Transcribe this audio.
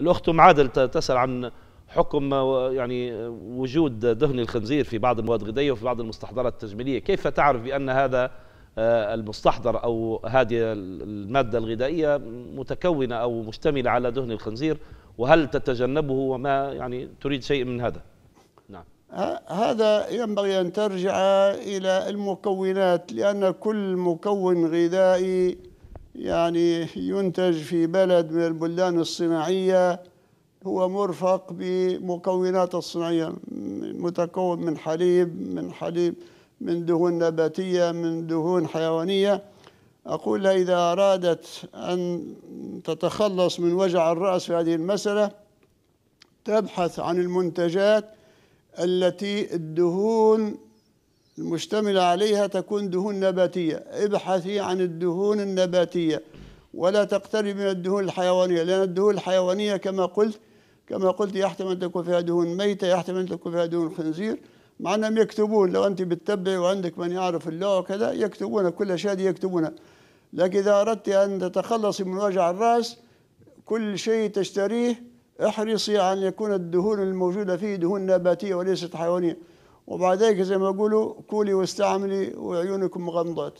الأخت أم عادل تسأل عن حكم يعني وجود دهن الخنزير في بعض المواد الغذائية وفي بعض المستحضرات التجميلية كيف تعرف بأن هذا آه، المستحضر أو هذه المادة الغذائية متكونة أو مشتملة على دهن الخنزير وهل تتجنبه وما يعني تريد شيء من هذا نعم هذا ينبغي أن ترجع إلى المكونات لأن كل مكون غذائي يعني ينتج في بلد من البلدان الصناعية هو مرفق بمكونات الصناعية متكون من حليب من حليب من دهون نباتية من دهون حيوانية أقول إذا أرادت أن تتخلص من وجع الرأس في هذه المسألة تبحث عن المنتجات التي الدهون المشتملة عليها تكون دهون نباتية ابحثي عن الدهون النباتية ولا تقترب من الدهون الحيوانية لأن الدهون الحيوانية كما قلت كما قلت يحتمل أن تكون فيها دهون ميتة يحتمل أن تكون فيها دهون خنزير مع أنهم يكتبون لو أنت بتتبعي وعندك من يعرف اللغة وكذا يكتبون كل شيء يكتبونه لكن إذا أردت أن تتخلصي من وجع الرأس كل شيء تشتريه احرصي على أن يكون الدهون الموجودة فيه دهون نباتية وليست حيوانية وبعدين زي ما يقولوا كولي واستعملي وعيونكم مغمضات